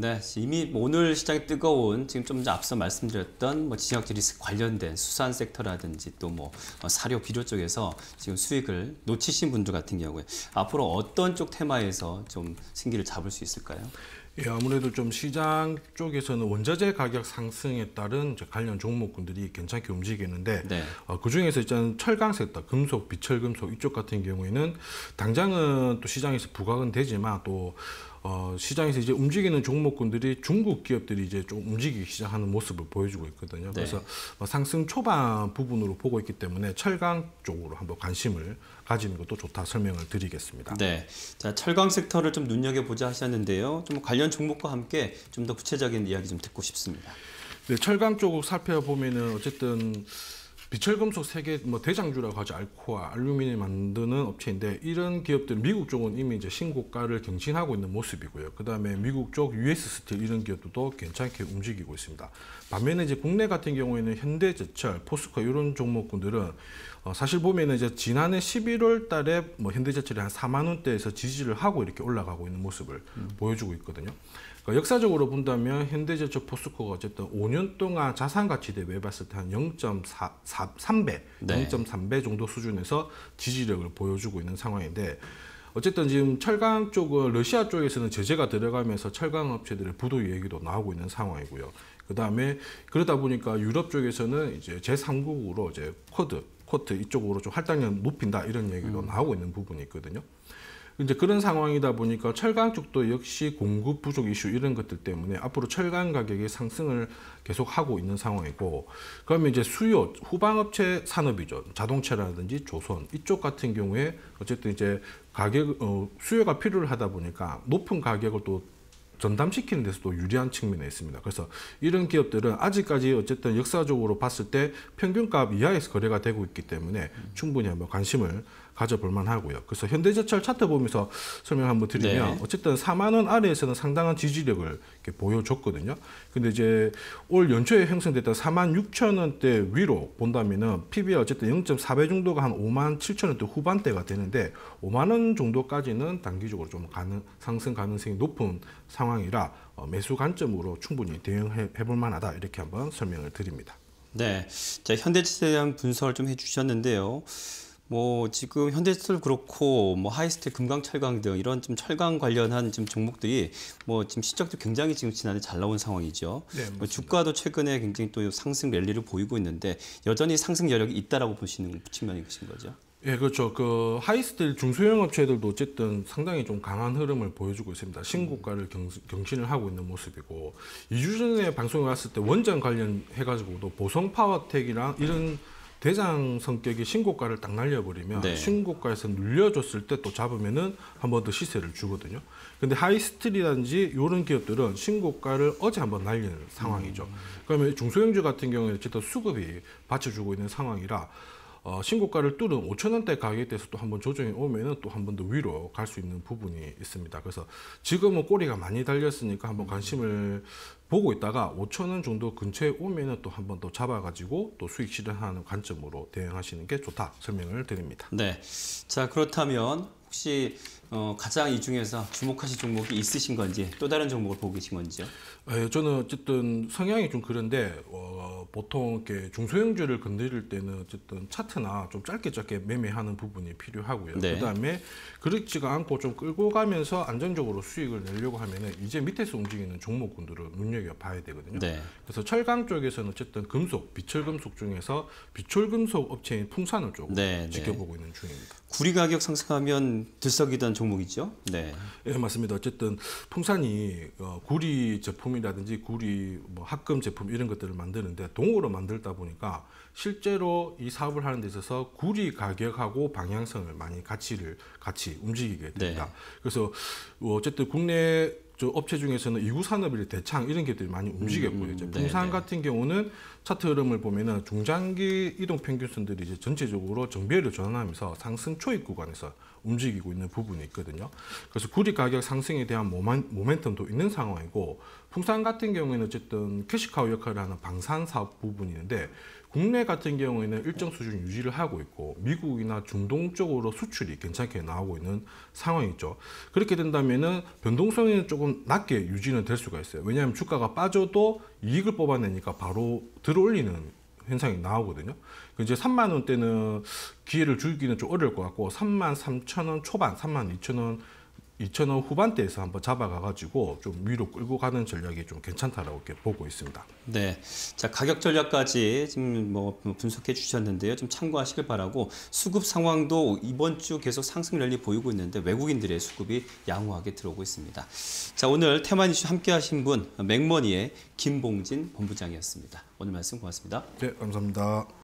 네, 이미 오늘 시장이 뜨거운 지금 좀 앞서 말씀드렸던 뭐지역학적 리스크 관련된 수산 섹터라든지 또뭐 어, 사료 비료 쪽에서 지금 수익을 놓치신 분들 같은 경우에 앞으로 어떤 쪽 테마에서 좀 승기를 잡을 수 있을까요? 예, 아무래도 좀 시장 쪽에서는 원자재 가격 상승에 따른 관련 종목군들이 괜찮게 움직이는데 네. 어, 그중에서 일단 철강 섹터, 금속, 비철금속 이쪽 같은 경우에는 당장은 또 시장에서 부각은 되지만 또 어, 시장에서 이제 움직이는 종목군들이 중국 기업들이 이제 좀 움직이기 시작하는 모습을 보여주고 있거든요. 네. 그래서 뭐 상승 초반 부분으로 보고 있기 때문에 철강 쪽으로 한번 관심을 가지는 것도 좋다 설명을 드리겠습니다. 네. 자, 철강 섹터를 좀 눈여겨보자 하셨는데요. 좀 관련 종목과 함께 좀 더 구체적인 이야기 좀 듣고 싶습니다. 네, 철강 쪽 살펴보면은 어쨌든 비철금속 세계 뭐 대장주라고 하죠. 알코아, 알루미늄 만드는 업체인데 이런 기업들 미국 쪽은 이미 이제 신고가를 경신하고 있는 모습이고요. 그다음에 미국 쪽 US 스틸 이런 기업들도 괜찮게 움직이고 있습니다. 반면에 이제 국내 같은 경우에는 현대제철, 포스코 이런 종목군들은 어, 사실 보면 이제 지난해 11월 달에 뭐 현대제철이 한 4만 원대에서 지지를 하고 이렇게 올라가고 있는 모습을 음. 보여주고 있거든요. 그러니까 역사적으로 본다면 현대제철 포스코가 어쨌든 5년 동안 자산가치 대비해 봤을 때한0.4 0.4, 3배, 네. 0.3배 정도 수준에서 지지력을 보여주고 있는 상황인데 어쨌든 지금 철강 쪽은 러시아 쪽에서는 제재가 들어가면서 철강 업체들의 부도 얘기도 나오고 있는 상황이고요. 그다음에 그러다 보니까 유럽 쪽에서는 이제 제3국으로 이제 코드 코트 이쪽으로 좀 할당량 높인다 이런 얘기도 음. 나오고 있는 부분이 있거든요. 이제 그런 상황이다 보니까 철강 쪽도 역시 공급 부족 이슈 이런 것들 때문에 앞으로 철강 가격이 상승을 계속하고 있는 상황이고 그러면 이제 수요 후방업체 산업이죠 자동차라든지 조선 이쪽 같은 경우에 어쨌든 이제 가격 어, 수요가 필요를 하다 보니까 높은 가격을 또 전담시키는 데서도 유리한 측면에 있습니다. 그래서 이런 기업들은 아직까지 어쨌든 역사적으로 봤을 때 평균값 이하에서 거래가 되고 있기 때문에 충분히 한번 관심을 가져볼 만하고요. 그래서 현대제철 차트 보면서 설명 한번 드리면 네. 어쨌든 4만 원 아래에서는 상당한 지지력을 보여줬거든요. 근데 이제 올 연초에 형성됐던 4만 6천 원대 위로 본다면은 PB가 어쨌든 0.4배 정도가 한 5만 7천 원대 후반대가 되는데 5만 원 정도까지는 단기적으로 좀 가능, 상승 가능성이 높은 상황. 상황이라 어, 매수 관점으로 충분히 대응해 볼 만하다 이렇게 한번 설명을 드립니다. 네, 자 현대차에 대한 분석을 좀 해주셨는데요. 뭐 지금 현대철 그렇고 뭐 하이스트 금강 철강 등 이런 좀 철강 관련한 지금 종목들이 뭐 지금 실적도 굉장히 지금 지난해 잘 나온 상황이죠. 네, 뭐 주가도 최근에 굉장히 또 상승 랠리를 보이고 있는데 여전히 상승 여력이 있다라고 보시는 측면이신 거죠. 예, 그렇죠. 그 하이스틸 중소형 업체들도 어쨌든 상당히 좀 강한 흐름을 보여주고 있습니다. 신고가를 경, 신을 하고 있는 모습이고 2주 전에 방송에 왔을 때 원전 관련해 가지고도 보성 파워텍이랑 이런 대장 성격의 신고가를 딱 날려버리면 네. 신고가에서 눌려줬을 때 또 잡으면은 한 번 더 시세를 주거든요. 근데 하이스트리라든지 이런 기업들은 신고가를 어제 한 번 날리는 상황이죠. 음. 그러면 중소형주 같은 경우에 어쨌든 수급이 받쳐주고 있는 상황이라 어, 신고가를 뚫은 5천원대 가격대에서 또 한번 조정이 오면은 또 한 번 더 위로 갈 수 있는 부분이 있습니다. 그래서 지금은 꼬리가 많이 달렸으니까 한번 음. 관심을 보고 있다가 5천원 정도 근처에 오면은 또 한 번 더 잡아가지고 또 수익 실현하는 관점으로 대응하시는 게 좋다 설명을 드립니다. 네. 자, 그렇다면 혹시 어, 가장 이 중에서 주목하실 종목이 있으신 건지 또 다른 종목을 보고 계신 건지요? 예, 저는 어쨌든 성향이 좀 그런데 어, 보통 이렇게 중소형주를 건드릴 때는 어쨌든 차트나 좀 짧게 짧게 매매하는 부분이 필요하고요. 네. 그다음에 그렇지가 않고 좀 끌고 가면서 안정적으로 수익을 내려고 하면 이제 밑에서 움직이는 종목군들을 눈여겨 봐야 되거든요. 네. 그래서 철강 쪽에서는 어쨌든 금속, 비철금속 중에서 비철금속 업체인 풍산을 조금 네, 네, 지켜보고 있는 중입니다. 구리 가격 상승하면 들썩이던 종목이죠. 네. 예, 네, 맞습니다. 어쨌든 풍산이 어, 구리 제품이라든지 구리 뭐 합금 제품 이런 것들을 만드는데 동으로 만들다 보니까 실제로 이 사업을 하는 데 있어서 구리 가격하고 방향성을 많이 가치를 같이 움직이게 됩니다. 네. 그래서 뭐 어쨌든 국내 저 업체 중에서는 이구 산업이 대창 이런 기들이 많이 음, 움직였고요. 음, 이제 풍산 음. 네네. 같은 경우는 차트 흐름을 보면은 중장기 이동 평균선들이 이제 전체적으로 정비율을 전환하면서 상승 초입 구간에서 움직이고 있는 부분이 있거든요. 그래서 구리 가격 상승에 대한 모멘, 모멘텀도 있는 상황이고 풍산 같은 경우에는 어쨌든 캐시카우 역할을 하는 방산 사업 부분이 있는데 국내 같은 경우에는 일정 수준 유지를 하고 있고 미국이나 중동 쪽으로 수출이 괜찮게 나오고 있는 상황이죠. 그렇게 된다면은 변동성이 조금 낮게 유지는 될 수가 있어요. 왜냐하면 주가가 빠져도 이익을 뽑아내니까 바로 들어올리는 현상이 나오거든요. 그 이제 3만 원대는 기회를 주기는 좀 어려울 것 같고 3만 3천 원 초반, 3만 2천 원 2,000원 후반대에서 한번 잡아가가지고 좀 위로 끌고 가는 전략이 좀 괜찮다라고 이렇게 보고 있습니다. 네, 자 가격 전략까지 지금 뭐 분석해 주셨는데요. 좀 참고하시길 바라고 수급 상황도 이번 주 계속 상승 랠리 보이고 있는데 외국인들의 수급이 양호하게 들어오고 있습니다. 자 오늘 테마 이슈 함께하신 분 맥머니의 김봉진 본부장이었습니다. 오늘 말씀 고맙습니다. 네, 감사합니다.